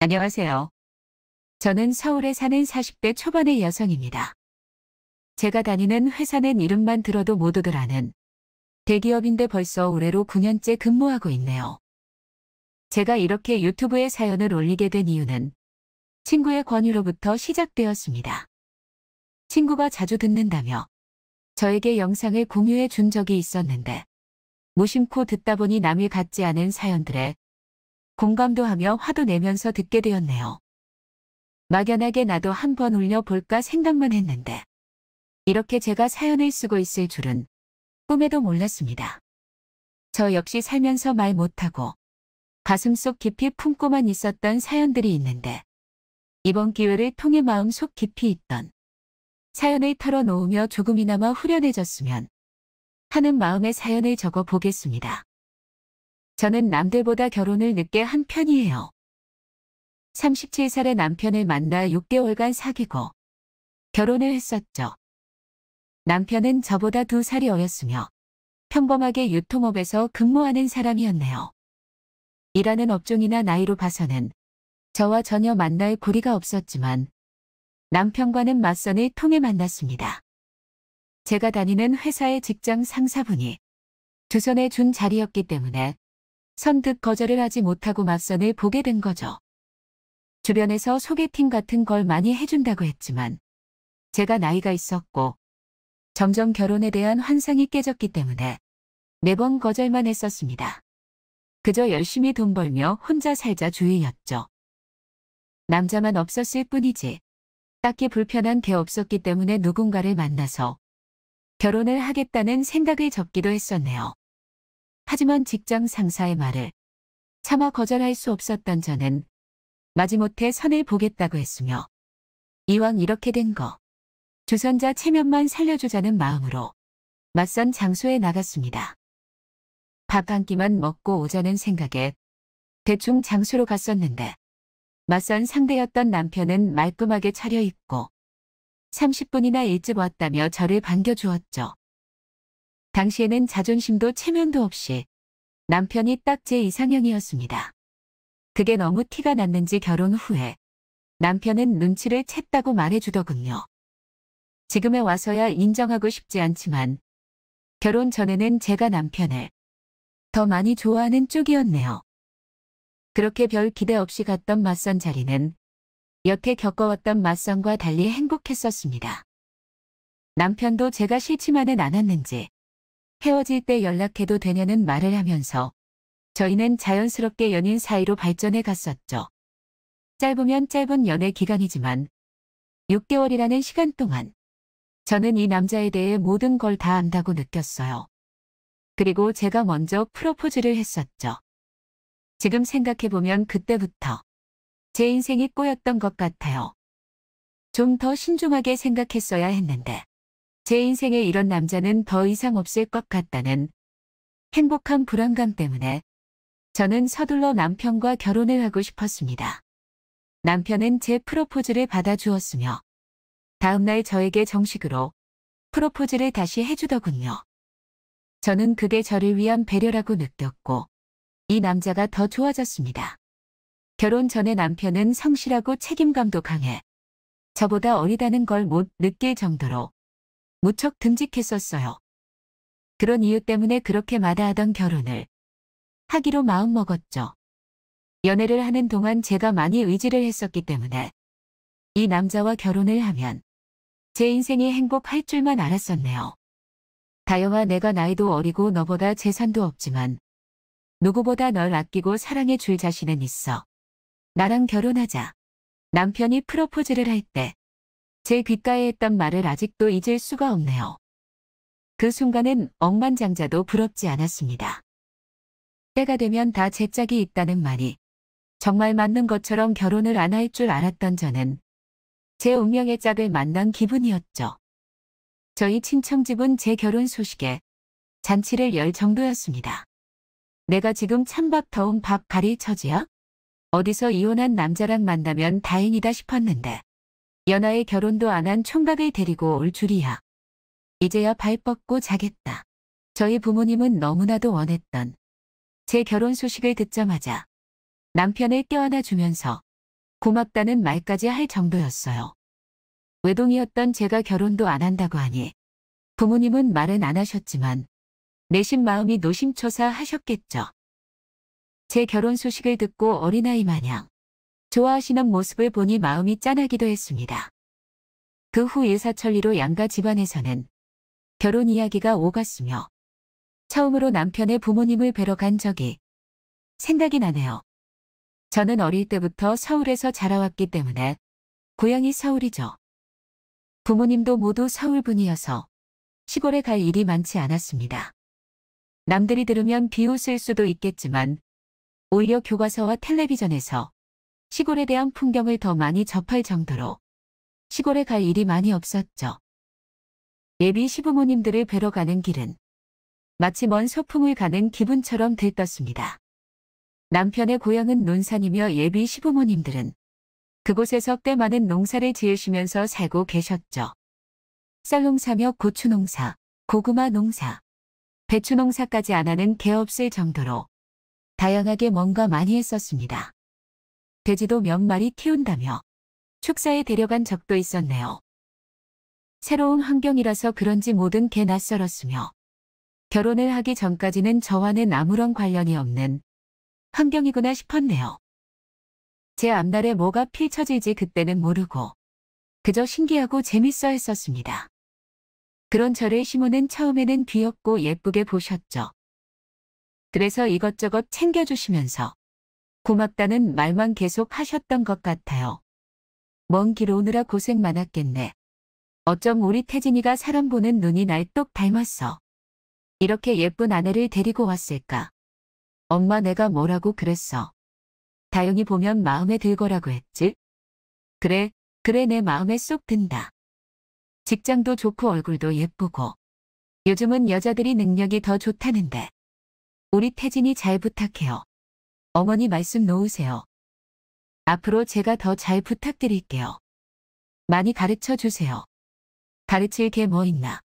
안녕하세요. 저는 서울에 사는 40대 초반의 여성입니다. 제가 다니는 회사는 이름만 들어도 못 오들 아는 대기업인데 벌써 올해로 9년째 근무하고 있네요. 제가 이렇게 유튜브에 사연을 올리게 된 이유는 친구의 권유로부터 시작되었습니다. 친구가 자주 듣는다며 저에게 영상을 공유해 준 적이 있었는데 무심코 듣다 보니 남이 같지 않은 사연들에 공감도 하며 화도 내면서 듣게 되었네요. 막연하게 나도 한번 울려볼까 생각만 했는데 이렇게 제가 사연을 쓰고 있을 줄은 꿈에도 몰랐습니다. 저 역시 살면서 말 못하고 가슴속 깊이 품고만 있었던 사연들이 있는데 이번 기회를 통해 마음속 깊이 있던 사연을 털어놓으며 조금이나마 후련해졌으면 하는 마음의 사연을 적어 보겠습니다. 저는 남들보다 결혼을 늦게 한 편이에요. 3 7살의 남편을 만나 6개월간 사귀고 결혼을 했었죠. 남편은 저보다 두 살이 어렸으며 평범하게 유통업에서 근무하는 사람이었네요. 일하는 업종이나 나이로 봐서는 저와 전혀 만날 고리가 없었지만 남편과는 맞선을 통해 만났습니다. 제가 다니는 회사의 직장 상사분이 두선에준 자리였기 때문에 선뜻 거절을 하지 못하고 맞선을 보게 된 거죠. 주변에서 소개팅 같은 걸 많이 해준다고 했지만 제가 나이가 있었고 점점 결혼에 대한 환상이 깨졌기 때문에 매번 거절만 했었습니다. 그저 열심히 돈 벌며 혼자 살자 주의였죠. 남자만 없었을 뿐이지 딱히 불편한 게 없었기 때문에 누군가를 만나서 결혼을 하겠다는 생각을 접기도 했었네요. 하지만 직장 상사의 말을 차마 거절할 수 없었던 저는 마지못해 선을 보겠다고 했으며 이왕 이렇게 된 거 주선자 체면만 살려주자는 마음으로 맞선 장소에 나갔습니다. 밥 한 끼만 먹고 오자는 생각에 대충 장소로 갔었는데 맞선 상대였던 남편은 말끔하게 차려입고 30분이나 일찍 왔다며 저를 반겨주었죠. 당시에는 자존심도 체면도 없이 남편이 딱 제 이상형이었습니다. 그게 너무 티가 났는지 결혼 후에 남편은 눈치를 챘다고 말해주더군요. 지금에 와서야 인정하고 싶지 않지만 결혼 전에는 제가 남편을 더 많이 좋아하는 쪽이었네요. 그렇게 별 기대 없이 갔던 맞선 자리는 여태 겪어왔던 맞선과 달리 행복했었습니다. 남편도 제가 싫지만은 않았는지 헤어질 때 연락해도 되냐는 말을 하면서 저희는 자연스럽게 연인 사이로 발전해 갔었죠. 짧으면 짧은 연애 기간이지만 6개월이라는 시간 동안 저는 이 남자에 대해 모든 걸 다 안다고 느꼈어요. 그리고 제가 먼저 프로포즈를 했었죠. 지금 생각해보면 그때부터 제 인생이 꼬였던 것 같아요. 좀 더 신중하게 생각했어야 했는데 제 인생에 이런 남자는 더 이상 없을 것 같다는 행복한 불안감 때문에 저는 서둘러 남편과 결혼을 하고 싶었습니다. 남편은 제 프로포즈를 받아주었으며 다음날 저에게 정식으로 프로포즈를 다시 해주더군요. 저는 그게 저를 위한 배려라고 느꼈고 이 남자가 더 좋아졌습니다. 결혼 전에 남편은 성실하고 책임감도 강해 저보다 어리다는 걸 못 느낄 정도로 무척 듬직했었어요. 그런 이유 때문에 그렇게 마다하던 결혼을 하기로 마음먹었죠. 연애를 하는 동안 제가 많이 의지를 했었기 때문에 이 남자와 결혼을 하면 제 인생이 행복할 줄만 알았었네요. 다영아 내가 나이도 어리고 너보다 재산도 없지만 누구보다 널 아끼고 사랑해 줄 자신은 있어. 나랑 결혼하자. 남편이 프로포즈를 할때 제 귓가에 했던 말을 아직도 잊을 수가 없네요. 그 순간은 억만장자도 부럽지 않았습니다. 때가 되면 다 제 짝이 있다는 말이 정말 맞는 것처럼 결혼을 안 할 줄 알았던 저는 제 운명의 짝을 만난 기분이었죠. 저희 친청집은제 결혼 소식에 잔치를 열 정도였습니다. 내가 지금 찬밥 더운 밥 가릴 처지야? 어디서 이혼한 남자랑 만나면 다행이다 싶었는데 연하의 결혼도 안 한 총각을 데리고 올 줄이야. 이제야 발 뻗고 자겠다. 저희 부모님은 너무나도 원했던 제 결혼 소식을 듣자마자 남편을 껴안아 주면서 고맙다는 말까지 할 정도였어요. 외동이었던 제가 결혼도 안 한다고 하니 부모님은 말은 안 하셨지만 내심 마음이 노심초사 하셨겠죠. 제 결혼 소식을 듣고 어린아이 마냥 좋아하시는 모습을 보니 마음이 짠하기도 했습니다. 그후 일사천리로 양가 집안에서는 결혼 이야기가 오갔으며 처음으로 남편의 부모님을 뵈러 간 적이 생각이 나네요. 저는 어릴 때부터 서울에서 자라왔기 때문에 고향이 서울이죠. 부모님도 모두 서울 분이어서 시골에 갈 일이 많지 않았습니다. 남들이 들으면 비웃을 수도 있겠지만 오히려 교과서와 텔레비전에서 시골에 대한 풍경을 더 많이 접할 정도로 시골에 갈 일이 많이 없었죠. 예비 시부모님들을 뵈러 가는 길은 마치 먼 소풍을 가는 기분처럼 들떴습니다. 남편의 고향은 논산이며 예비 시부모님들은 그곳에서 때 많은 농사를 지으시면서 살고 계셨죠. 쌀농사며 고추농사, 고구마 농사, 배추 농사까지 안 하는 개 없을 정도로 다양하게 뭔가 많이 했었습니다. 돼지도 몇 마리 키운다며 축사에 데려간 적도 있었네요. 새로운 환경이라서 그런지 모든 게 낯설었으며 결혼을 하기 전까지는 저와는 아무런 관련이 없는 환경이구나 싶었네요. 제 앞날에 뭐가 펼쳐질지 그때는 모르고 그저 신기하고 재밌어 했었습니다. 그런 저를 시모는 처음에는 귀엽고 예쁘게 보셨죠. 그래서 이것저것 챙겨주시면서 고맙다는 말만 계속 하셨던 것 같아요. 먼 길 오느라 고생 많았겠네. 어쩜 우리 태진이가 사람 보는 눈이 날 똑 닮았어. 이렇게 예쁜 아내를 데리고 왔을까. 엄마 내가 뭐라고 그랬어. 다영이 보면 마음에 들거라고 했지. 그래, 그래 내 마음에 쏙 든다. 직장도 좋고 얼굴도 예쁘고. 요즘은 여자들이 능력이 더 좋다는데. 우리 태진이 잘 부탁해요. 어머니 말씀 놓으세요. 앞으로 제가 더 잘 부탁드릴게요. 많이 가르쳐 주세요. 가르칠 게 뭐 있나.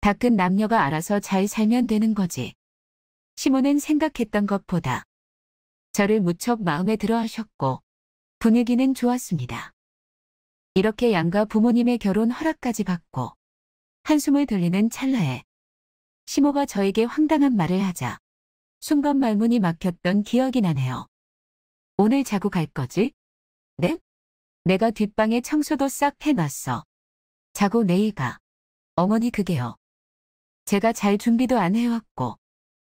닭은 남녀가 알아서 잘 살면 되는 거지. 시모는 생각했던 것보다 저를 무척 마음에 들어 하셨고 분위기는 좋았습니다. 이렇게 양가 부모님의 결혼 허락까지 받고 한숨을 돌리는 찰나에 시모가 저에게 황당한 말을 하자 순간 말문이 막혔던 기억이 나네요. 오늘 자고 갈 거지? 네? 내가 뒷방에 청소도 싹 해놨어. 자고 내일가. 어머니 그게요. 제가 잘 준비도 안 해왔고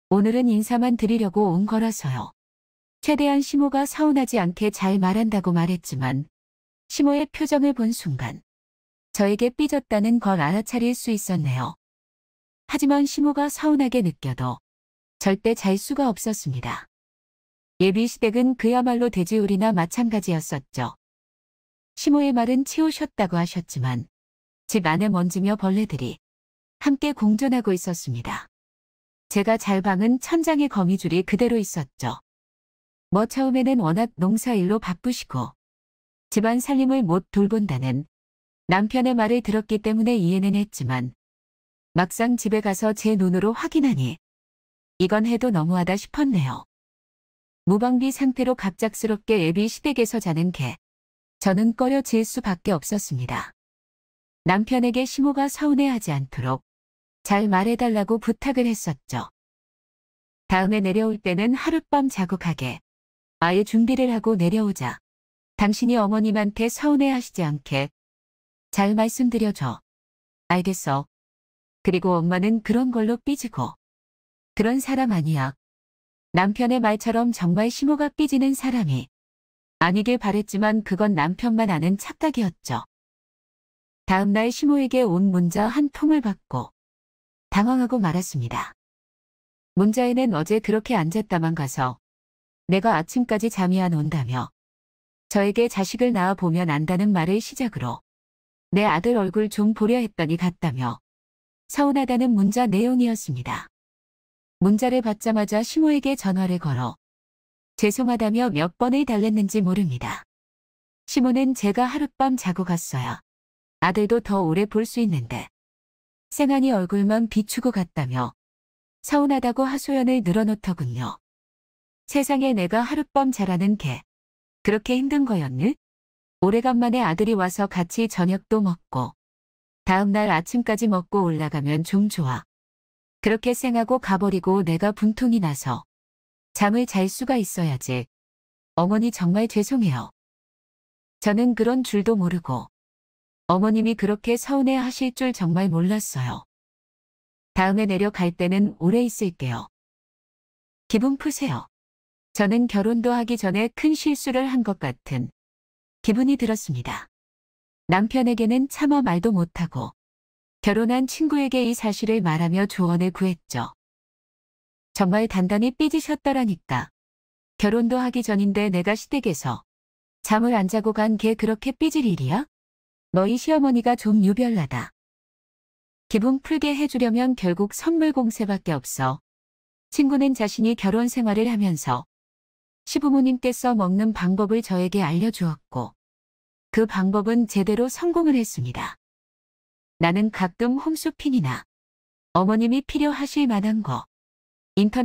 오늘은 인사만 드리려고 온 거라서요. 최대한 시모가 서운하지 않게 잘 말한다고 말했지만 시모의 표정을 본 순간 저에게 삐졌다는 걸 알아차릴 수 있었네요. 하지만 시모가 서운하게 느껴도 절대 잘 수가 없었습니다. 예비 시댁은 그야말로 돼지우리나 마찬가지였었죠. 시모의 말은 치우셨다고 하셨지만 집 안에 먼지며 벌레들이 함께 공존하고 있었습니다. 제가 잘 방은 천장의 거미줄이 그대로 있었죠. 뭐 처음에는 워낙 농사일로 바쁘시고 집안 살림을 못 돌본다는 남편의 말을 들었기 때문에 이해는 했지만 막상 집에 가서 제 눈으로 확인하니 이건 해도 너무하다 싶었네요. 무방비 상태로 갑작스럽게 애비 시댁에서 자는 개. 저는 꺼려 질 수밖에 없었습니다. 남편에게 시모가 서운해하지 않도록 잘 말해달라고 부탁을 했었죠. 다음에 내려올 때는 하룻밤 자국하게 아예 준비를 하고 내려오자. 당신이 어머님한테 서운해하시지 않게 잘 말씀드려줘. 알겠어. 그리고 엄마는 그런 걸로 삐지고 그런 사람 아니야. 남편의 말처럼 정말 심호가 삐지는 사람이 아니길 바랬지만 그건 남편만 아는 착각이었죠. 다음날 심호에게 온 문자 한 통을 받고 당황하고 말았습니다. 문자에는 어제 그렇게 앉았다만 가서 내가 아침까지 잠이 안 온다며 저에게 자식을 낳아 보면 안다는 말을 시작으로 내 아들 얼굴 좀 보려 했더니 갔다며 서운하다는 문자 내용이었습니다. 문자를 받자마자 시모에게 전화를 걸어 죄송하다며 몇 번을 달랬는지 모릅니다. 시모는 제가 하룻밤 자고 갔어요. 아들도 더 오래 볼 수 있는데 생안이 얼굴만 비추고 갔다며 서운하다고 하소연을 늘어놓더군요. 세상에 내가 하룻밤 자라는 개. 그렇게 힘든 거였니 오래간만에 아들이 와서 같이 저녁도 먹고 다음날 아침까지 먹고 올라가면 좀 좋아. 그렇게 생하고 가버리고 내가 분통이 나서 잠을 잘 수가 있어야지. 어머니 정말 죄송해요. 저는 그런 줄도 모르고 어머님이 그렇게 서운해 하실 줄 정말 몰랐어요. 다음에 내려갈 때는 오래 있을게요. 기분 푸세요. 저는 결혼도 하기 전에 큰 실수를 한 것 같은 기분이 들었습니다. 남편에게는 참아 말도 못하고 결혼한 친구에게 이 사실을 말하며 조언을 구했죠. 정말 단단히 삐지셨더라니까. 결혼도 하기 전인데 내가 시댁에서 잠을 안 자고 간 게 그렇게 삐질 일이야? 너희 시어머니가 좀 유별나다. 기분 풀게 해주려면 결국 선물 공세밖에 없어. 친구는 자신이 결혼 생활을 하면서 시부모님께서 먹는 방법을 저에게 알려주었고 그 방법은 제대로 성공을 했습니다. 나는 가끔 홈쇼핑이나 어머님이 필요하실 만한 거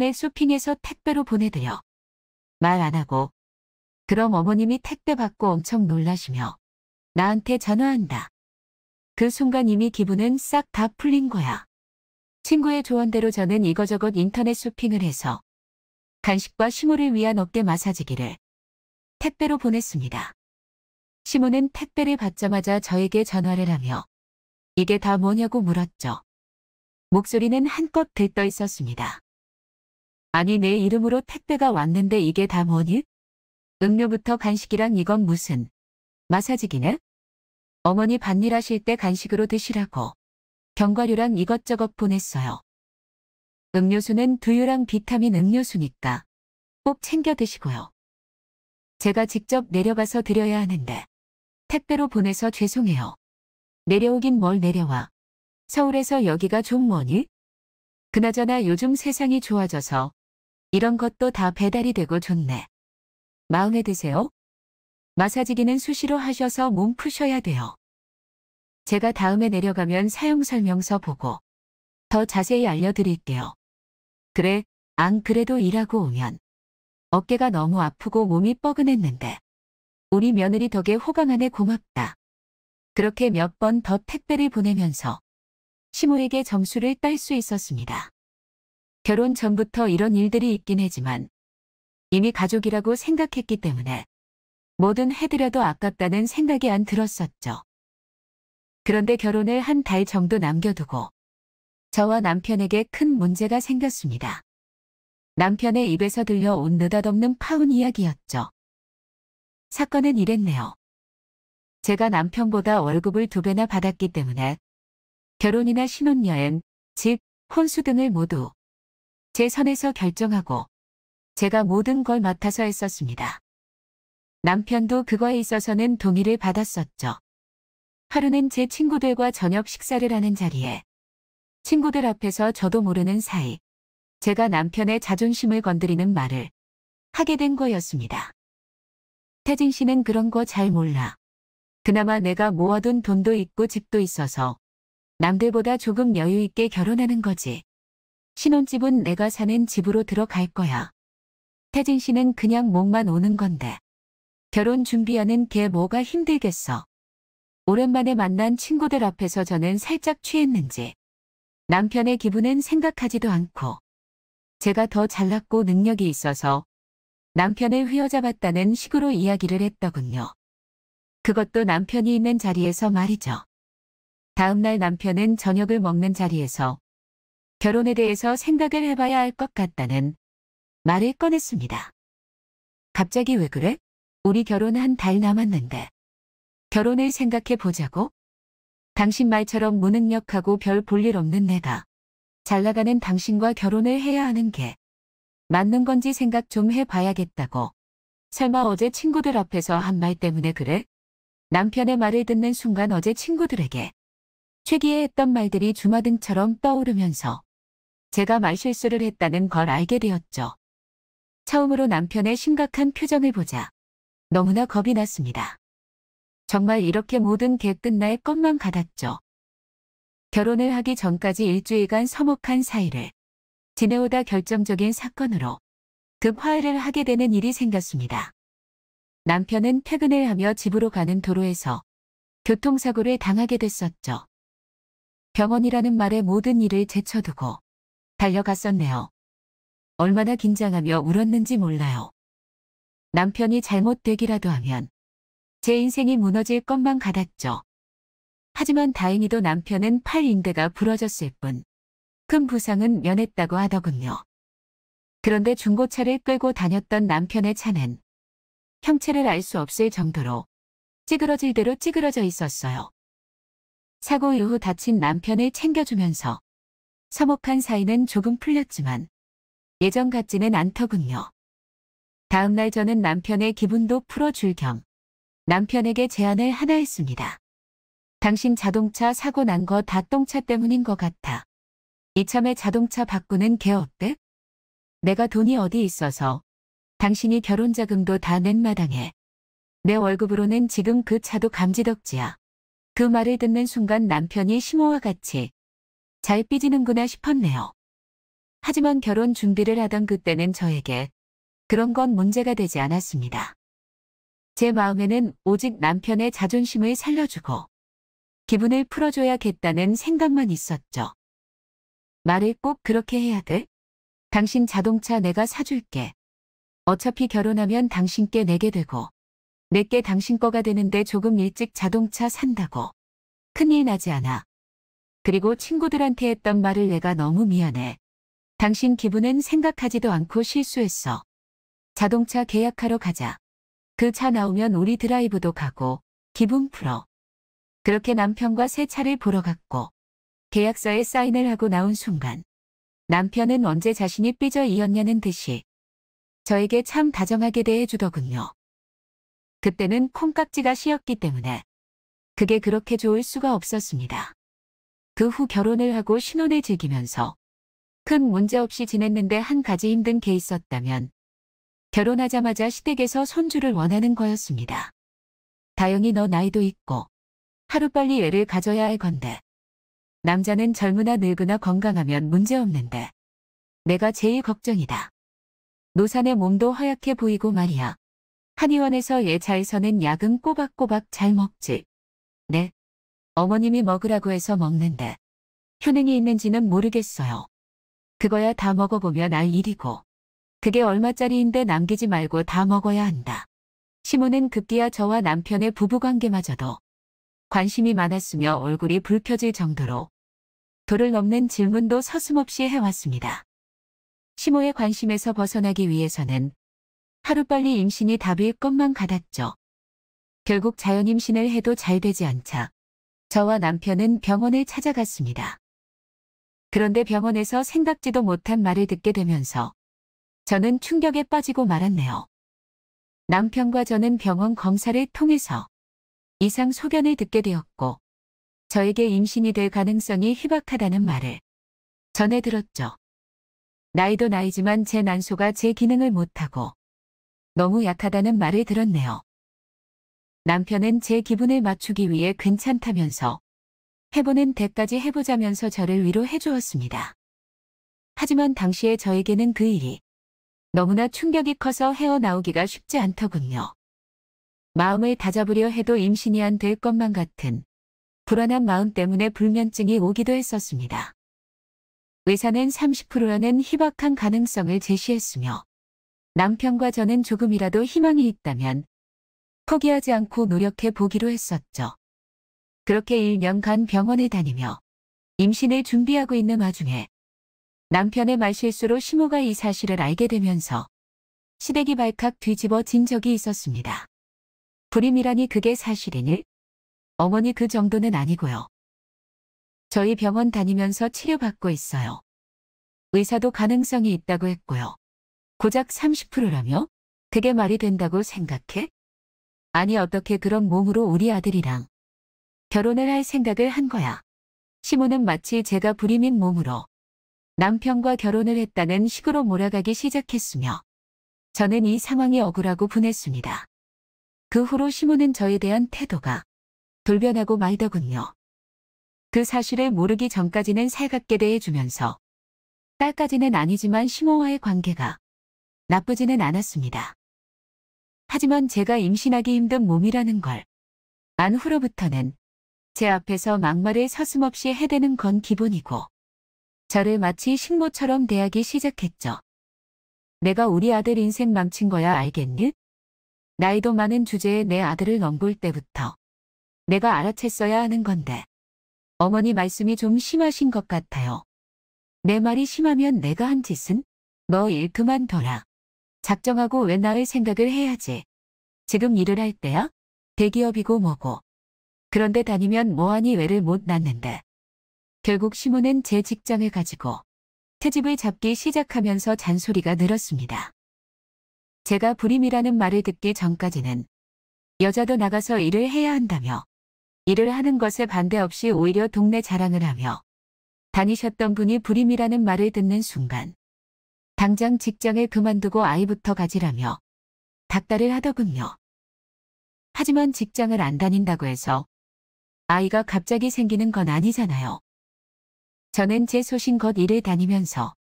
인터넷 쇼핑에서 택배로 보내드려. 말 안 하고 그럼 어머님이 택배 받고 엄청 놀라시며 나한테 전화한다. 그 순간 이미 기분은 싹 다 풀린 거야. 친구의 조언대로 저는 이거저것 인터넷 쇼핑을 해서 간식과 시모를 위한 어깨 마사지기를 택배로 보냈습니다. 시모는 택배를 받자마자 저에게 전화를 하며 이게 다 뭐냐고 물었죠. 목소리는 한껏 들떠 있었습니다. 아니 내 이름으로 택배가 왔는데 이게 다 뭐니? 음료부터 간식이랑 이건 무슨 마사지기네? 어머니 밭일 하실 때 간식으로 드시라고 견과류랑 이것저것 보냈어요. 음료수는 두유랑 비타민 음료수니까 꼭 챙겨 드시고요. 제가 직접 내려가서 드려야 하는데 택배로 보내서 죄송해요. 내려오긴 뭘 내려와. 서울에서 여기가 좀 뭐니? 그나저나 요즘 세상이 좋아져서 이런 것도 다 배달이 되고 좋네. 마음에 드세요? 마사지기는 수시로 하셔서 몸 푸셔야 돼요. 제가 다음에 내려가면 사용설명서 보고 더 자세히 알려드릴게요. 그래, 안 그래도 일하고 오면 어깨가 너무 아프고 몸이 뻐근했는데 우리 며느리 덕에 호강 안에 고맙다. 그렇게 몇 번 더 택배를 보내면서 시모에게 점수를 딸 수 있었습니다. 결혼 전부터 이런 일들이 있긴 하지만 이미 가족이라고 생각했기 때문에 뭐든 해드려도 아깝다는 생각이 안 들었었죠. 그런데 결혼을 한 달 정도 남겨두고 저와 남편에게 큰 문제가 생겼습니다. 남편의 입에서 들려온 느닷없는 파혼 이야기였죠. 사건은 이랬네요. 제가 남편보다 월급을 두 배나 받았기 때문에 결혼이나 신혼여행, 집, 혼수 등을 모두 제 선에서 결정하고 제가 모든 걸 맡아서 했었습니다. 남편도 그거에 있어서는 동의를 받았었죠. 하루는 제 친구들과 저녁 식사를 하는 자리에 친구들 앞에서 저도 모르는 사이 제가 남편의 자존심을 건드리는 말을 하게 된 거였습니다. 태진 씨는 그런 거 잘 몰라. 그나마 내가 모아둔 돈도 있고 집도 있어서 남들보다 조금 여유 있게 결혼하는 거지. 신혼집은 내가 사는 집으로 들어갈 거야. 태진 씨는 그냥 목만 오는 건데. 결혼 준비하는 게 뭐가 힘들겠어. 오랜만에 만난 친구들 앞에서 저는 살짝 취했는지 남편의 기분은 생각하지도 않고 제가 더 잘났고 능력이 있어서 남편을 휘어잡았다는 식으로 이야기를 했더군요. 그것도 남편이 있는 자리에서 말이죠. 다음날 남편은 저녁을 먹는 자리에서 결혼에 대해서 생각을 해봐야 할 것 같다는 말을 꺼냈습니다. 갑자기 왜 그래? 우리 결혼 한 달 남았는데. 결혼을 생각해 보자고? 당신 말처럼 무능력하고 별 볼일 없는 내가 잘 나가는 당신과 결혼을 해야 하는 게 맞는 건지 생각 좀 해봐야겠다고. 설마 어제 친구들 앞에서 한 말 때문에 그래? 남편의 말을 듣는 순간 어제 친구들에게 최기에 했던 말들이 주마등처럼 떠오르면서 제가 말실수를 했다는 걸 알게 되었죠. 처음으로 남편의 심각한 표정을 보자 너무나 겁이 났습니다. 정말 이렇게 모든 게 끝날 것만 같았죠. 결혼을 하기 전까지 일주일간 서먹한 사이를 지내오다 결정적인 사건으로 급 화해를 하게 되는 일이 생겼습니다. 남편은 퇴근을 하며 집으로 가는 도로에서 교통사고를 당하게 됐었죠. 병원이라는 말에 모든 일을 제쳐두고 달려갔었네요. 얼마나 긴장하며 울었는지 몰라요. 남편이 잘못되기라도 하면 제 인생이 무너질 것만 같았죠. 하지만 다행히도 남편은 팔 인대가 부러졌을 뿐 큰 부상은 면했다고 하더군요. 그런데 중고차를 끌고 다녔던 남편의 차는 형체를 알 수 없을 정도로 찌그러질 대로 찌그러져 있었어요. 사고 이후 다친 남편을 챙겨주면서 서먹한 사이는 조금 풀렸지만 예전 같지는 않더군요. 다음날 저는 남편의 기분도 풀어줄 겸 남편에게 제안을 하나 했습니다. 당신 자동차 사고 난 거 다 똥차 때문인 것 같아. 이참에 자동차 바꾸는 개 어때? 내가 돈이 어디 있어서 당신이 결혼 자금도 다 낸 마당에 내 월급으로는 지금 그 차도 감지덕지야. 그 말을 듣는 순간 남편이 심호와 같이 잘 삐지는구나 싶었네요. 하지만 결혼 준비를 하던 그때는 저에게 그런 건 문제가 되지 않았습니다. 제 마음에는 오직 남편의 자존심을 살려주고 기분을 풀어줘야겠다는 생각만 있었죠. 말을 꼭 그렇게 해야 돼? 당신 자동차 내가 사줄게. 어차피 결혼하면 당신께 내게 되고 내게 당신 거가 되는데 조금 일찍 자동차 산다고. 큰일 나지 않아. 그리고 친구들한테 했던 말을 내가 너무 미안해. 당신 기분은 생각하지도 않고 실수했어. 자동차 계약하러 가자. 그 차 나오면 우리 드라이브도 가고 기분 풀어. 그렇게 남편과 새 차를 보러 갔고 계약서에 사인을 하고 나온 순간 남편은 언제 자신이 삐져 이었냐는 듯이 저에게 참 다정하게 대해주더군요. 그때는 콩깍지가 씌었기 때문에 그게 그렇게 좋을 수가 없었습니다. 그 후 결혼을 하고 신혼을 즐기면서 큰 문제 없이 지냈는데 한 가지 힘든 게 있었다면 결혼하자마자 시댁에서 손주를 원하는 거였습니다. 다영이 너 나이도 있고 하루빨리 애를 가져야 할 건데 남자는 젊으나 늙으나 건강하면 문제없는데 내가 제일 걱정이다. 노산의 몸도 허약해 보이고 말이야. 한의원에서 예차에서는 약은 꼬박꼬박 잘 먹지. 네. 어머님이 먹으라고 해서 먹는데. 효능이 있는지는 모르겠어요. 그거야 다 먹어보면 알 일이고. 그게 얼마짜리인데 남기지 말고 다 먹어야 한다. 시모는 급기야 저와 남편의 부부관계마저도 관심이 많았으며 얼굴이 붉혀질 정도로 도를 넘는 질문도 서슴없이 해왔습니다. 시모의 관심에서 벗어나기 위해서는 하루빨리 임신이 답일 것만 같았죠. 결국 자연 임신을 해도 잘 되지 않자 저와 남편은 병원을 찾아갔습니다. 그런데 병원에서 생각지도 못한 말을 듣게 되면서 저는 충격에 빠지고 말았네요. 남편과 저는 병원 검사를 통해서 이상 소견을 듣게 되었고 저에게 임신이 될 가능성이 희박하다는 말을 전해 들었죠. 나이도 나이지만 제 난소가 제 기능을 못하고 너무 약하다는 말을 들었네요. 남편은 제 기분을 맞추기 위해 괜찮다면서 해보는 데까지 해보자면서 저를 위로해 주었습니다. 하지만 당시에 저에게는 그 일이 너무나 충격이 커서 헤어나오기가 쉽지 않더군요. 마음을 다잡으려 해도 임신이 안 될 것만 같은 불안한 마음 때문에 불면증이 오기도 했었습니다. 의사는 30%라는 희박한 가능성을 제시했으며 남편과 저는 조금이라도 희망이 있다면 포기하지 않고 노력해 보기로 했었죠. 그렇게 1년간 병원에 다니며 임신을 준비하고 있는 와중에 남편의 말실수로 시모가 이 사실을 알게 되면서 시댁이 발칵 뒤집어진 적이 있었습니다. 불임이라니 그게 사실이니? 어머니 그 정도는 아니고요. 저희 병원 다니면서 치료받고 있어요. 의사도 가능성이 있다고 했고요. 고작 30%라며? 그게 말이 된다고 생각해? 아니 어떻게 그런 몸으로 우리 아들이랑 결혼을 할 생각을 한 거야. 시모는 마치 제가 불임인 몸으로 남편과 결혼을 했다는 식으로 몰아가기 시작했으며 저는 이 상황이 억울하고 분했습니다. 그 후로 시모는 저에 대한 태도가 돌변하고 말더군요. 그 사실을 모르기 전까지는 살갑게 대해주면서 딸까지는 아니지만 심모와의 관계가 나쁘지는 않았습니다. 하지만 제가 임신하기 힘든 몸이라는 걸 안 후로부터는 제 앞에서 막말을 서슴없이 해대는 건 기본이고 저를 마치 식모처럼 대하기 시작했죠. 내가 우리 아들 인생 망친 거야 알겠니? 나이도 많은 주제에 내 아들을 넘볼 때부터 내가 알아챘어야 하는 건데 어머니 말씀이 좀 심하신 것 같아요. 내 말이 심하면 내가 한 짓은? 너 일 그만둬라. 작정하고 왜 나의 생각을 해야지. 지금 일을 할 때야? 대기업이고 뭐고. 그런데 다니면 뭐하니 왜를 못 낳는데. 결국 시모는 제 직장을 가지고 채집을 잡기 시작하면서 잔소리가 늘었습니다. 제가 불임이라는 말을 듣기 전까지는 여자도 나가서 일을 해야 한다며 일을 하는 것에 반대 없이 오히려 동네 자랑을 하며 다니셨던 분이 불임이라는 말을 듣는 순간 당장 직장에 그만두고 아이부터 가지라며 닥달을 하더군요. 하지만 직장을 안 다닌다고 해서 아이가 갑자기 생기는 건 아니잖아요. 저는 제 소신껏 일을 다니면서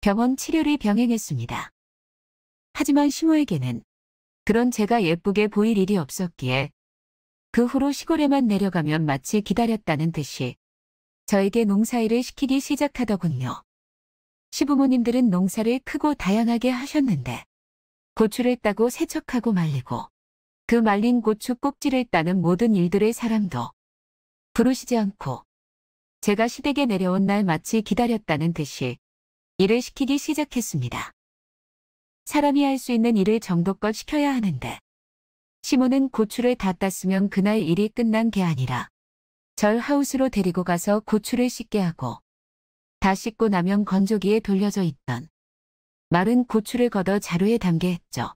병원 치료를 병행했습니다. 하지만 시모에게는 그런 제가 예쁘게 보일 일이 없었기에 그 후로 시골에만 내려가면 마치 기다렸다는 듯이 저에게 농사일을 시키기 시작하더군요. 시부모님들은 농사를 크고 다양하게 하셨는데 고추를 따고 세척하고 말리고 그 말린 고추 꼭지를 따는 모든 일들의 사람도 부르시지 않고 제가 시댁에 내려온 날 마치 기다렸다는 듯이 일을 시키기 시작했습니다. 사람이 할 수 있는 일을 정도껏 시켜야 하는데 시몬은 고추를 다 땄으면 그날 일이 끝난 게 아니라 절 하우스로 데리고 가서 고추를 씻게 하고 다 씻고 나면 건조기에 돌려져 있던 마른 고추를 걷어 자루에 담게 했죠.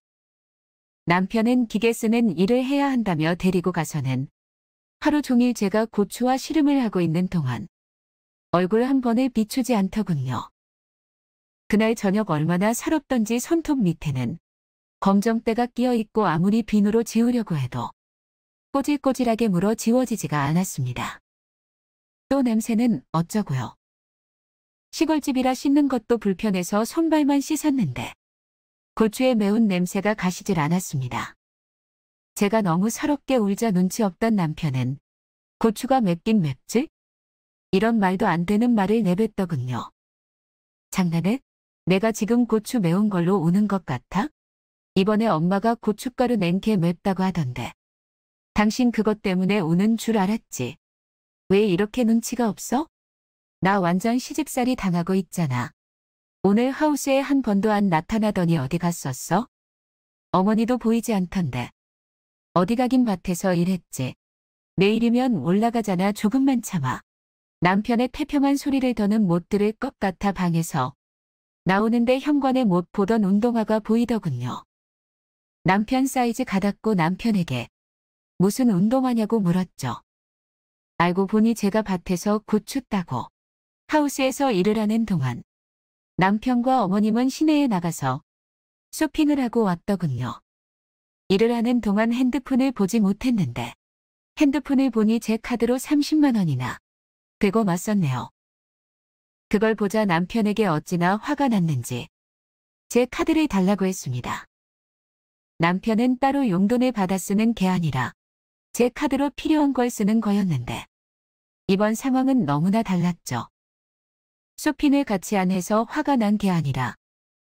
남편은 기계 쓰는 일을 해야 한다며 데리고 가서는 하루 종일 제가 고추와 씨름을 하고 있는 동안 얼굴 한 번에 비추지 않더군요. 그날 저녁 얼마나 서롭던지 손톱 밑에는 검정대가 끼어 있고 아무리 비누로 지우려고 해도 꼬질꼬질하게 물어 지워지지가 않았습니다. 또 냄새는 어쩌고요. 시골집이라 씻는 것도 불편해서 손발만 씻었는데 고추의 매운 냄새가 가시질 않았습니다. 제가 너무 서럽게 울자 눈치 없던 남편은 고추가 맵긴 맵지? 이런 말도 안 되는 말을 내뱉더군요. 장난해? 내가 지금 고추 매운 걸로 우는 것 같아? 이번에 엄마가 고춧가루 낸 게 맵다고 하던데. 당신 그것 때문에 우는 줄 알았지. 왜 이렇게 눈치가 없어? 나 완전 시집살이 당하고 있잖아. 오늘 하우스에 한 번도 안 나타나더니 어디 갔었어? 어머니도 보이지 않던데. 어디 가긴 밭에서 일했지. 내일이면 올라가잖아 조금만 참아. 남편의 태평한 소리를 더는 못 들을 것 같아 방에서. 나오는데 현관에 못 보던 운동화가 보이더군요. 남편 사이즈 가닥고 남편에게 무슨 운동하냐고 물었죠. 알고 보니 제가 밭에서 고추 따고 하우스에서 일을 하는 동안 남편과 어머님은 시내에 나가서 쇼핑을 하고 왔더군요. 일을 하는 동안 핸드폰을 보지 못했는데 핸드폰을 보니 제 카드로 30만 원이나 되고 맞섰네요. 그걸 보자 남편에게 어찌나 화가 났는지 제 카드를 달라고 했습니다. 남편은 따로 용돈을 받아 쓰는 게 아니라 제 카드로 필요한 걸 쓰는 거였는데 이번 상황은 너무나 달랐죠. 쇼핑을 같이 안 해서 화가 난 게 아니라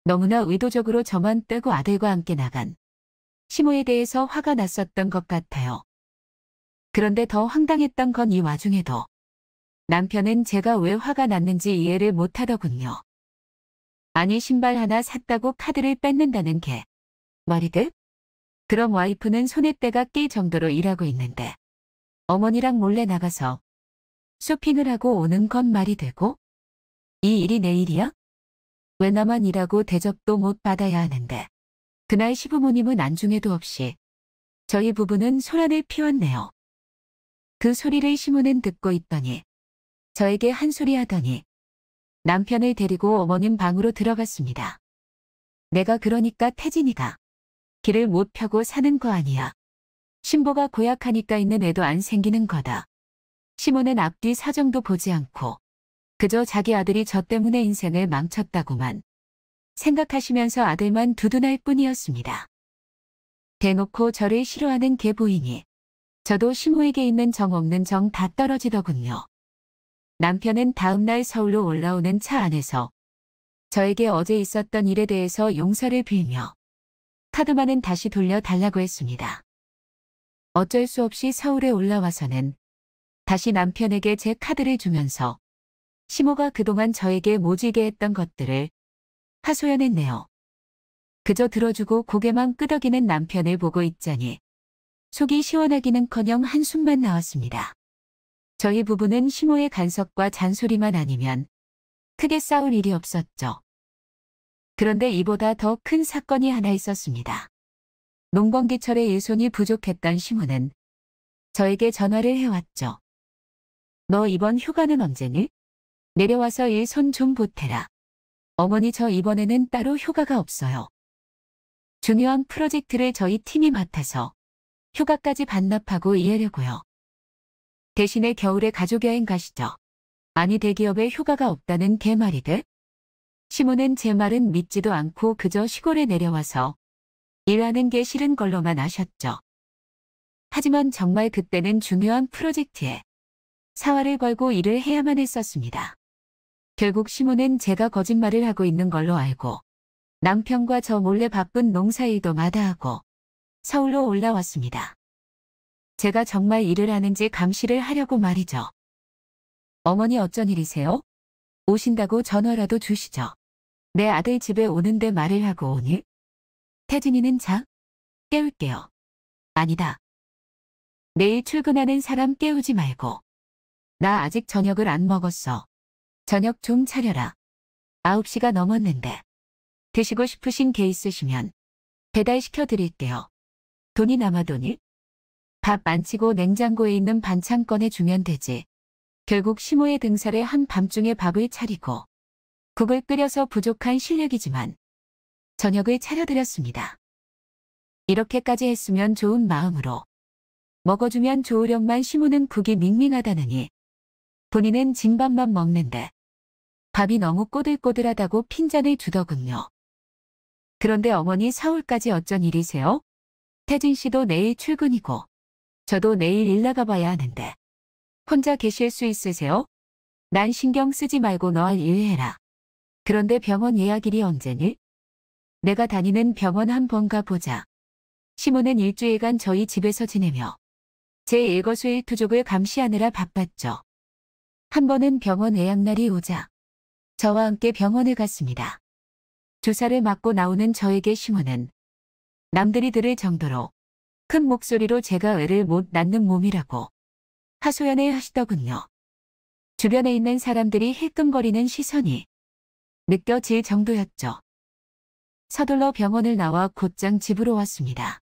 너무나 의도적으로 저만 빼고 아들과 함께 나간 시모에 대해서 화가 났었던 것 같아요. 그런데 더 황당했던 건 이 와중에도 남편은 제가 왜 화가 났는지 이해를 못하더군요. 아니 신발 하나 샀다고 카드를 뺏는다는 게 말이듯 그럼 와이프는 손에 때가 낄 정도로 일하고 있는데 어머니랑 몰래 나가서 쇼핑을 하고 오는 건 말이 되고? 이 일이 내일이야? 왜 나만 일하고 대접도 못 받아야 하는데 그날 시부모님은 안중에도 없이 저희 부부는 소란을 피웠네요. 그 소리를 시모는 듣고 있더니 저에게 한 소리 하더니 남편을 데리고 어머님 방으로 들어갔습니다. 내가 그러니까 태진이가 길을 못 펴고 사는 거 아니야. 신보가 고약하니까 있는 애도 안 생기는 거다. 시몬은 앞뒤 사정도 보지 않고 그저 자기 아들이 저 때문에 인생을 망쳤다고만 생각하시면서 아들만 두둔할 뿐이었습니다. 대놓고 저를 싫어하는 개보이니 저도 시모에게 있는 정 없는 정 다 떨어지더군요. 남편은 다음날 서울로 올라오는 차 안에서 저에게 어제 있었던 일에 대해서 용서를 빌며 카드만은 다시 돌려달라고 했습니다. 어쩔 수 없이 서울에 올라와서는 다시 남편에게 제 카드를 주면서 시모가 그동안 저에게 모지게 했던 것들을 하소연했네요. 그저 들어주고 고개만 끄덕이는 남편을 보고 있자니 속이 시원하기는커녕 한숨만 나왔습니다. 저희 부부는 시모의 간섭과 잔소리만 아니면 크게 싸울 일이 없었죠. 그런데 이보다 더 큰 사건이 하나 있었습니다. 농번기철에 일손이 부족했던 시몬은 저에게 전화를 해왔죠. 너 이번 휴가는 언제니? 내려와서 일손좀 보태라. 어머니 저 이번에는 따로 휴가가 없어요. 중요한 프로젝트를 저희 팀이 맡아서 휴가까지 반납하고 이해려고요. 대신에 겨울에 가족여행 가시죠. 아니 대기업에 휴가가 없다는 개말이 듯? 시몬은 제 말은 믿지도 않고 그저 시골에 내려와서 일하는 게 싫은 걸로만 아셨죠. 하지만 정말 그때는 중요한 프로젝트에 사활을 걸고 일을 해야만 했었습니다. 결국 시몬은 제가 거짓말을 하고 있는 걸로 알고 남편과 저 몰래 바쁜 농사일도 마다하고 서울로 올라왔습니다. 제가 정말 일을 하는지 감시를 하려고 말이죠. 어머니 어쩐 일이세요? 오신다고 전화라도 주시죠. 내 아들 집에 오는데 말을 하고 오니? 태진이는 자, 깨울게요. 아니다. 내일 출근하는 사람 깨우지 말고. 나 아직 저녁을 안 먹었어. 저녁 좀 차려라. 9시가 넘었는데. 드시고 싶으신 게 있으시면 배달시켜 드릴게요. 돈이 남아도니? 밥 안 치고 냉장고에 있는 반찬 꺼내주면 되지. 결국 시모의 등살에 한 밤중에 밥을 차리고 국을 끓여서 부족한 실력이지만 저녁을 차려드렸습니다. 이렇게까지 했으면 좋은 마음으로 먹어주면 좋으련만 시모는 국이 밍밍하다느니 본인은 진밥만 먹는데 밥이 너무 꼬들꼬들하다고 핀잔을 주더군요. 그런데 어머니 서울까지 어쩐 일이세요? 태진 씨도 내일 출근이고 저도 내일 일 나가봐야 하는데 혼자 계실 수 있으세요? 난 신경 쓰지 말고 너 할 일 해라. 그런데 병원 예약일이 언제니? 내가 다니는 병원 한 번 가보자. 시몬은 일주일간 저희 집에서 지내며 제일거수의투족을 감시하느라 바빴죠. 한 번은 병원 예약날이 오자 저와 함께 병원을 갔습니다. 조사를 맞고 나오는 저에게 시몬은 남들이 들을 정도로 큰 목소리로 제가 애를 못 낳는 몸이라고 하소연을 하시더군요. 주변에 있는 사람들이 힐끔거리는 시선이 느껴질 정도였죠. 서둘러 병원을 나와 곧장 집으로 왔습니다.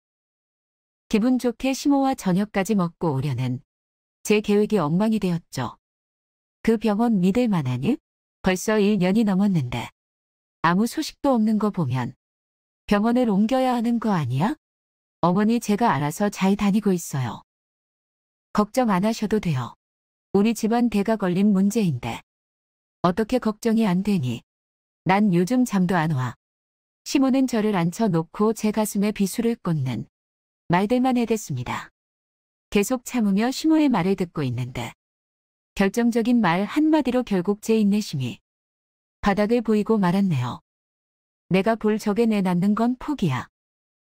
기분 좋게 심호와 저녁까지 먹고 오려는 제 계획이 엉망이 되었죠. 그 병원 믿을 만하니? 벌써 1년이 넘었는데 아무 소식도 없는 거 보면 병원을 옮겨야 하는 거 아니야? 어머니 제가 알아서 잘 다니고 있어요. 걱정 안 하셔도 돼요. 우리 집안 대가 걸린 문제인데. 어떻게 걱정이 안 되니? 난 요즘 잠도 안 와. 시모는 저를 앉혀놓고 제 가슴에 비수를 꽂는 말들만 해댔습니다. 계속 참으며 시모의 말을 듣고 있는데 결정적인 말 한마디로 결국 제 인내심이 바닥을 보이고 말았네요. 내가 볼 적에 내놨는 건 포기야.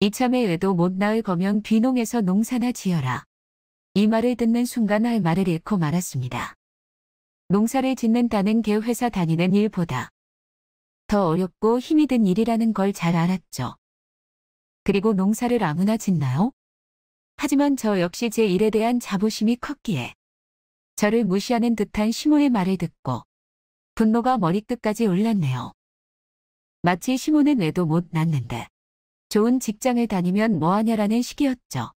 이참에 외도못나을 거면 귀농해서 농사나 지어라. 이 말을 듣는 순간 할 말을 잃고 말았습니다. 농사를 짓는다는 개 회사 다니는 일보다 더 어렵고 힘이 든 일이라는 걸 잘 알았죠. 그리고 농사를 아무나 짓나요? 하지만 저 역시 제 일에 대한 자부심이 컸기에 저를 무시하는 듯한 시모의 말을 듣고 분노가 머리끝까지 올랐네요. 마치 시모는 애도 못 낳는데 좋은 직장을 다니면 뭐하냐라는 식이었죠.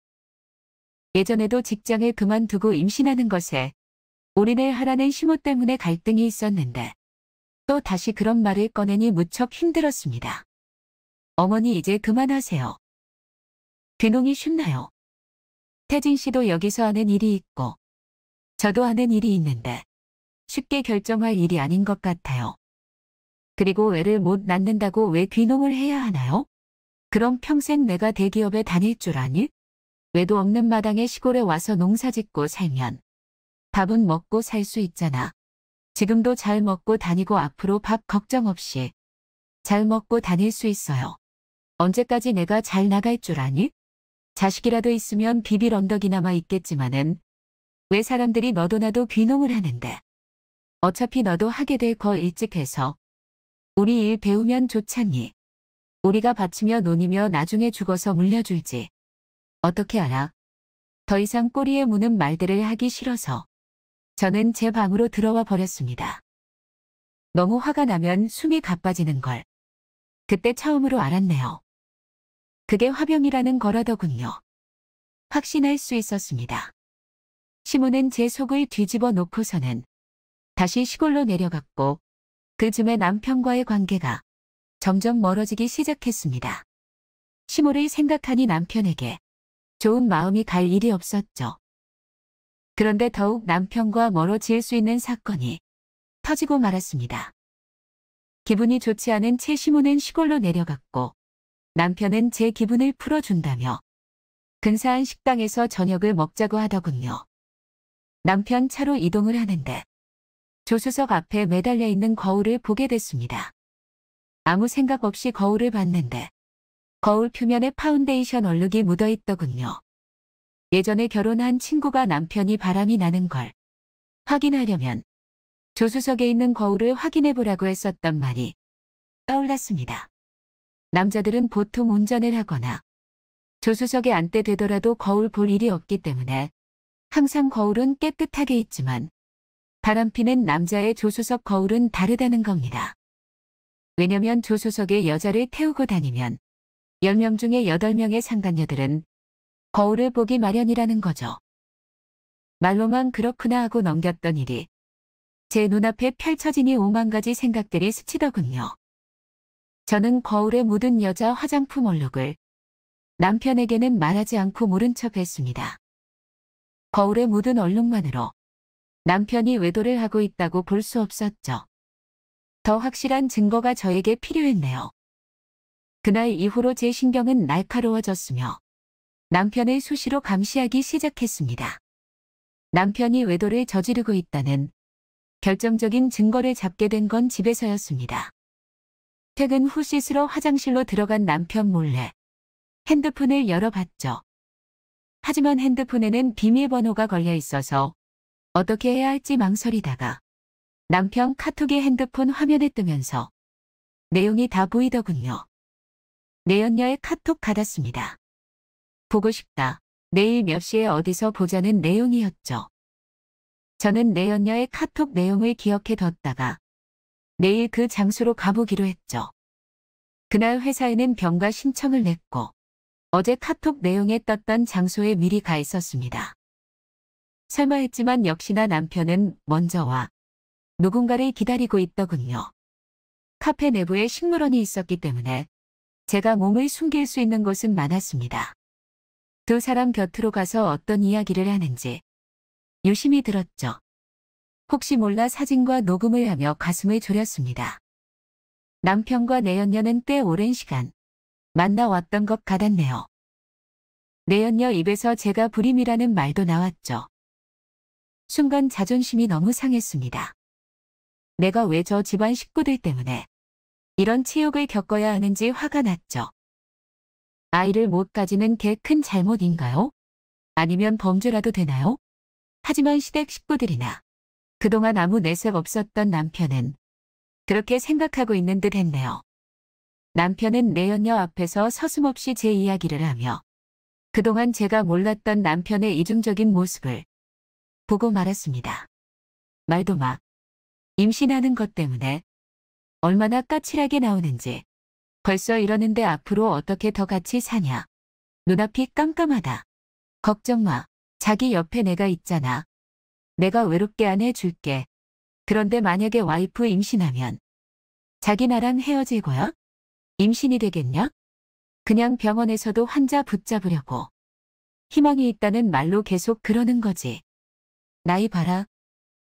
예전에도 직장을 그만두고 임신하는 것에 올인을 하라는 심호 때문에 갈등이 있었는데 또 다시 그런 말을 꺼내니 무척 힘들었습니다. 어머니 이제 그만하세요. 귀농이 쉽나요? 태진 씨도 여기서 하는 일이 있고 저도 하는 일이 있는데 쉽게 결정할 일이 아닌 것 같아요. 그리고 애를 못 낳는다고 왜 귀농을 해야 하나요? 그럼 평생 내가 대기업에 다닐 줄 아니? 외도 없는 마당에 시골에 와서 농사짓고 살면 밥은 먹고 살 수 있잖아. 지금도 잘 먹고 다니고 앞으로 밥 걱정 없이 잘 먹고 다닐 수 있어요. 언제까지 내가 잘 나갈 줄 아니? 자식이라도 있으면 비빌 언덕이나마 있겠지만은 왜 사람들이 너도 나도 귀농을 하는데 어차피 너도 하게 될 거 일찍 해서 우리 일 배우면 좋잖니. 우리가 바치며 논이며 나중에 죽어서 물려줄지. 어떻게 알아? 더 이상 꼬리에 무는 말들을 하기 싫어서 저는 제 방으로 들어와 버렸습니다. 너무 화가 나면 숨이 가빠지는 걸 그때 처음으로 알았네요. 그게 화병이라는 거라더군요. 확신할 수 있었습니다. 시몬은 제 속을 뒤집어 놓고서는 다시 시골로 내려갔고 그쯤에 남편과의 관계가 점점 멀어지기 시작했습니다. 시모를 생각하니 남편에게 좋은 마음이 갈 일이 없었죠. 그런데 더욱 남편과 멀어질 수 있는 사건이 터지고 말았습니다. 기분이 좋지 않은 최 시모는 시골로 내려갔고 남편은 제 기분을 풀어준다며 근사한 식당에서 저녁을 먹자고 하더군요. 남편 차로 이동을 하는데 조수석 앞에 매달려 있는 거울을 보게 됐습니다. 아무 생각 없이 거울을 봤는데 거울 표면에 파운데이션 얼룩이 묻어있더군요. 예전에 결혼한 친구가 남편이 바람이 나는 걸 확인하려면 조수석에 있는 거울을 확인해보라고 했었던 말이 떠올랐습니다. 남자들은 보통 운전을 하거나 조수석에 앉대 되더라도 거울 볼 일이 없기 때문에 항상 거울은 깨끗하게 있지만 바람피는 남자의 조수석 거울은 다르다는 겁니다. 왜냐면 조수석에 여자를 태우고 다니면 10명 중에 8명의 상간녀들은 거울을 보기 마련이라는 거죠. 말로만 그렇구나 하고 넘겼던 일이 제 눈앞에 펼쳐지니 오만 가지 생각들이 스치더군요. 저는 거울에 묻은 여자 화장품 얼룩을 남편에게는 말하지 않고 모른 척 했습니다. 거울에 묻은 얼룩만으로 남편이 외도를 하고 있다고 볼 수 없었죠. 더 확실한 증거가 저에게 필요했네요. 그날 이후로 제 신경은 날카로워졌으며 남편을 수시로 감시하기 시작했습니다. 남편이 외도를 저지르고 있다는 결정적인 증거를 잡게 된 건 집에서였습니다. 퇴근 후 씻으러 화장실로 들어간 남편 몰래 핸드폰을 열어봤죠. 하지만 핸드폰에는 비밀번호가 걸려 있어서 어떻게 해야 할지 망설이다가 남편 카톡의 핸드폰 화면에 뜨면서 내용이 다 보이더군요. 내연녀의 카톡 받았습니다. 보고 싶다. 내일 몇 시에 어디서 보자는 내용이었죠. 저는 내연녀의 카톡 내용을 기억해뒀다가 내일 그 장소로 가보기로 했죠. 그날 회사에는 병가 신청을 냈고 어제 카톡 내용에 떴던 장소에 미리 가 있었습니다. 설마 했지만 역시나 남편은 먼저 와 누군가를 기다리고 있더군요. 카페 내부에 식물원이 있었기 때문에 제가 몸을 숨길 수 있는 곳은 많았습니다. 두 사람 곁으로 가서 어떤 이야기를 하는지 유심히 들었죠. 혹시 몰라 사진과 녹음을 하며 가슴을 졸였습니다. 남편과 내연녀는 꽤 오랜 시간 만나왔던 것 같았네요. 내연녀 입에서 제가 불임이라는 말도 나왔죠. 순간 자존심이 너무 상했습니다. 내가 왜 저 집안 식구들 때문에 이런 치욕을 겪어야 하는지 화가 났죠. 아이를 못 가지는 게 큰 잘못인가요? 아니면 범죄라도 되나요? 하지만 시댁 식구들이나 그동안 아무 내색 없었던 남편은 그렇게 생각하고 있는 듯 했네요. 남편은 내연녀 앞에서 서슴없이 제 이야기를 하며 그동안 제가 몰랐던 남편의 이중적인 모습을 보고 말았습니다. 말도 막 임신하는 것 때문에 얼마나 까칠하게 나오는지. 벌써 이러는데 앞으로 어떻게 더 같이 사냐. 눈앞이 깜깜하다. 걱정 마. 자기 옆에 내가 있잖아. 내가 외롭게 안 해줄게. 그런데 만약에 와이프 임신하면 자기 나랑 헤어질 거야? 임신이 되겠냐? 그냥 병원에서도 환자 붙잡으려고. 희망이 있다는 말로 계속 그러는 거지. 나이 봐라.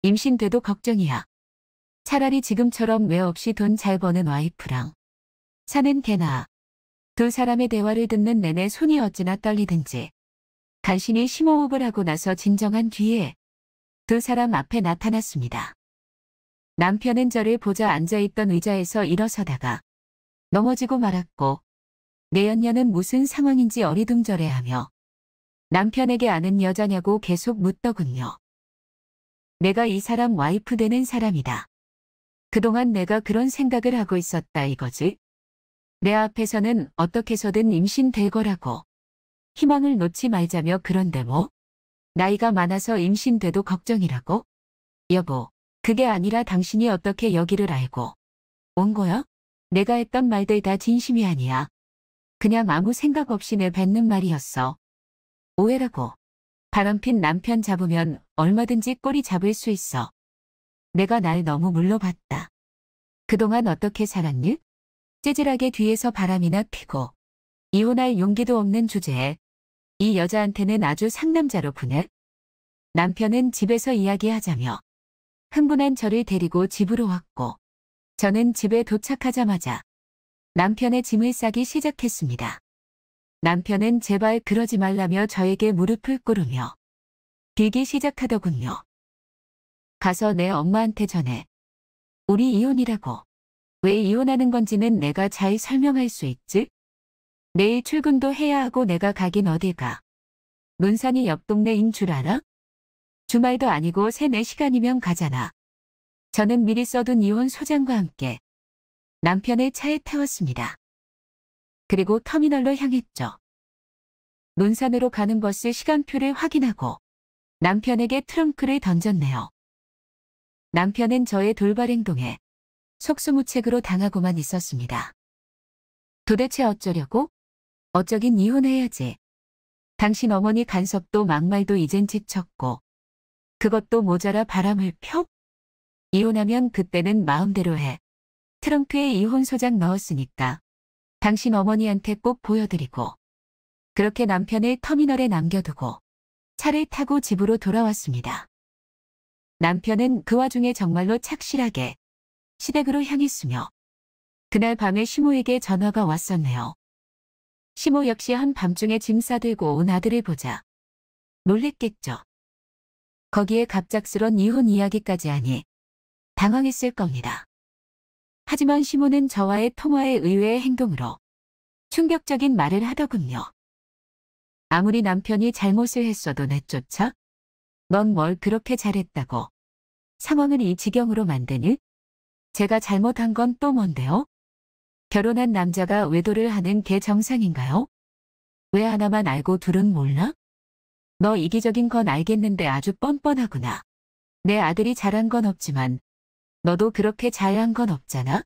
임신돼도 걱정이야. 차라리 지금처럼 왜 없이 돈 잘 버는 와이프랑 사는 개나 두 사람의 대화를 듣는 내내 손이 어찌나 떨리든지 간신히 심호흡을 하고 나서 진정한 뒤에 두 사람 앞에 나타났습니다. 남편은 저를 보자 앉아있던 의자에서 일어서다가 넘어지고 말았고 내연녀는 무슨 상황인지 어리둥절해하며 남편에게 아는 여자냐고 계속 묻더군요. 내가 이 사람 와이프 되는 사람이다. 그동안 내가 그런 생각을 하고 있었다 이거지. 내 앞에서는 어떻게서든 임신될 거라고. 희망을 놓지 말자며 그런데 뭐? 나이가 많아서 임신돼도 걱정이라고? 여보, 그게 아니라 당신이 어떻게 여기를 알고 온 거야? 내가 했던 말들 다 진심이 아니야. 그냥 아무 생각 없이 내 뱉는 말이었어. 오해라고. 바람핀 남편 잡으면 얼마든지 꼬리 잡을 수 있어. 내가 날 너무 물러봤다. 그동안 어떻게 살았니? 찌질하게 뒤에서 바람이나 피고 이혼할 용기도 없는 주제에 이 여자한테는 아주 상남자로 보해 남편은 집에서 이야기하자며 흥분한 저를 데리고 집으로 왔고 저는 집에 도착하자마자 남편의 짐을 싸기 시작했습니다. 남편은 제발 그러지 말라며 저에게 무릎을 꿇으며 빌기 시작하더군요. 가서 내 엄마한테 전해. 우리 이혼이라고. 왜 이혼하는 건지는 내가 잘 설명할 수 있지? 내일 출근도 해야 하고 내가 가긴 어딜 가. 논산이 옆 동네인 줄 알아? 주말도 아니고 세네 시간이면 가잖아. 저는 미리 써둔 이혼 소장과 함께 남편의 차에 태웠습니다. 그리고 터미널로 향했죠. 논산으로 가는 버스 시간표를 확인하고 남편에게 트렁크를 던졌네요. 남편은 저의 돌발 행동에 속수무책으로 당하고만 있었습니다. 도대체 어쩌려고? 어쩌긴 이혼해야지. 당신 어머니 간섭도 막말도 이젠 지쳤고 그것도 모자라 바람을 펴? 이혼하면 그때는 마음대로 해. 트렁크에 이혼 소장 넣었으니까 당신 어머니한테 꼭 보여드리고 그렇게 남편을 터미널에 남겨두고 차를 타고 집으로 돌아왔습니다. 남편은 그 와중에 정말로 착실하게 시댁으로 향했으며 그날 밤에 시모에게 전화가 왔었네요. 시모 역시 한 밤중에 짐 싸들고 온 아들을 보자 놀랬겠죠. 거기에 갑작스런 이혼 이야기까지 하니 당황했을 겁니다. 하지만 시모는 저와의 통화에 의외의 행동으로 충격적인 말을 하더군요. 아무리 남편이 잘못을 했어도 내쫓아 넌뭘 그렇게 잘했다고. 상황을 이 지경으로 만드니? 제가 잘못한 건 또 뭔데요? 결혼한 남자가 외도를 하는 게 정상인가요? 왜 하나만 알고 둘은 몰라? 너 이기적인 건 알겠는데 아주 뻔뻔하구나. 내 아들이 잘한 건 없지만 너도 그렇게 잘한 건 없잖아.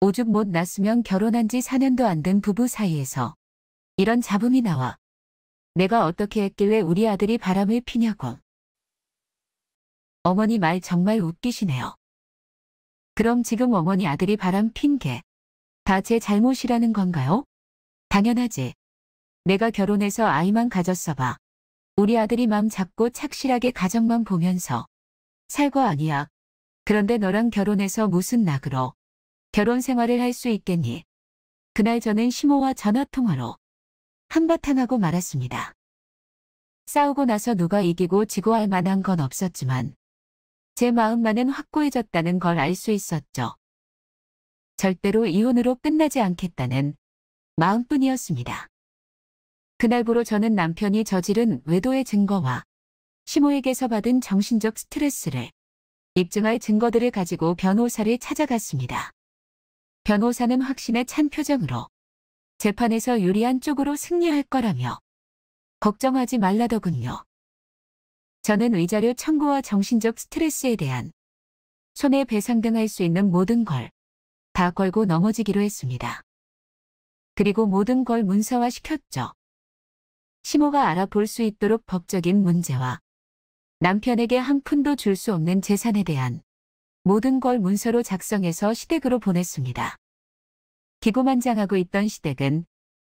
오죽 못 났으면 결혼한 지 4년도 안 된 부부 사이에서 이런 잡음이 나와. 내가 어떻게 했길래 우리 아들이 바람을 피냐고. 어머니 말 정말 웃기시네요. 그럼 지금 어머니 아들이 바람 핀 게 다 제 잘못이라는 건가요? 당연하지. 내가 결혼해서 아이만 가졌어봐. 우리 아들이 맘 잡고 착실하게 가정만 보면서 살 거 아니야. 그런데 너랑 결혼해서 무슨 낙으로 결혼 생활을 할 수 있겠니? 그날 저는 심호와 전화통화로 한바탕하고 말았습니다. 싸우고 나서 누가 이기고 지고 할 만한 건 없었지만 제 마음만은 확고해졌다는 걸 알 수 있었죠. 절대로 이혼으로 끝나지 않겠다는 마음뿐이었습니다. 그날부로 저는 남편이 저지른 외도의 증거와 시모에게서 받은 정신적 스트레스를 입증할 증거들을 가지고 변호사를 찾아갔습니다. 변호사는 확신에 찬 표정으로 재판에서 유리한 쪽으로 승리할 거라며 걱정하지 말라더군요. 저는 의자료 청구와 정신적 스트레스에 대한 손해배상 등 할 수 있는 모든 걸 다 걸고 넘어지기로 했습니다. 그리고 모든 걸 문서화 시켰죠. 시모가 알아볼 수 있도록 법적인 문제와 남편에게 한 푼도 줄 수 없는 재산에 대한 모든 걸 문서로 작성해서 시댁으로 보냈습니다. 기고만장하고 있던 시댁은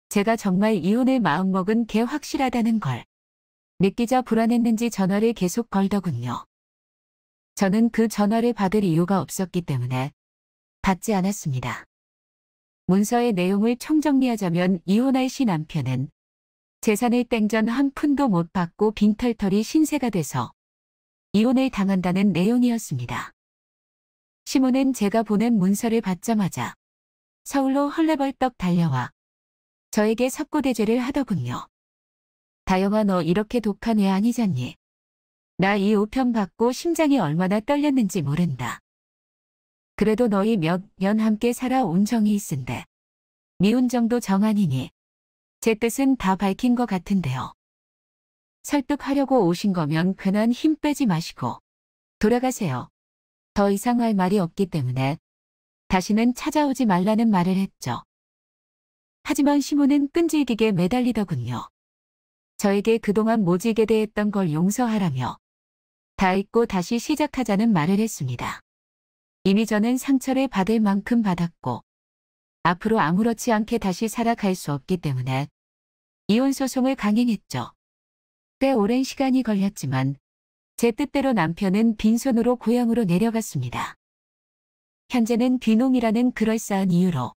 제가 정말 이혼을 마음먹은 게 확실하다는 걸 믿기자 불안했는지 전화를 계속 걸더군요. 저는 그 전화를 받을 이유가 없었기 때문에 받지 않았습니다. 문서의 내용을 총정리하자면 이혼할 시 남편은 재산을 땡전 한 푼도 못 받고 빈털털이 신세가 돼서 이혼을 당한다는 내용이었습니다. 시모는 제가 보낸 문서를 받자마자 서울로 헐레벌떡 달려와 저에게 석고대죄를 하더군요. 다영아 너 이렇게 독한 애 아니잖니. 나 이우편 받고 심장이 얼마나 떨렸는지 모른다. 그래도 너희 몇 년 함께 살아온 정이 있은데. 미운 정도 정 아니니. 제 뜻은 다 밝힌 것 같은데요. 설득하려고 오신 거면 괜한 힘 빼지 마시고 돌아가세요. 더 이상 할 말이 없기 때문에 다시는 찾아오지 말라는 말을 했죠. 하지만 시몬는 끈질기게 매달리더군요. 저에게 그동안 모지게 대했던 걸 용서하라며 다 잊고 다시 시작하자는 말을 했습니다. 이미 저는 상처를 받을 만큼 받았고 앞으로 아무렇지 않게 다시 살아갈 수 없기 때문에 이혼 소송을 강행했죠. 꽤 오랜 시간이 걸렸지만 제 뜻대로 남편은 빈손으로 고향으로 내려갔습니다. 현재는 귀농이라는 그럴싸한 이유로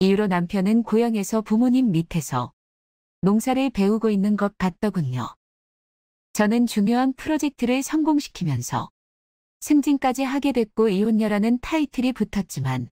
이유로 남편은 고향에서 부모님 밑에서 농사를 배우고 있는 것 같더군요. 저는 중요한 프로젝트를 성공시키면서 승진까지 하게 됐고 이혼녀라는 타이틀이 붙었지만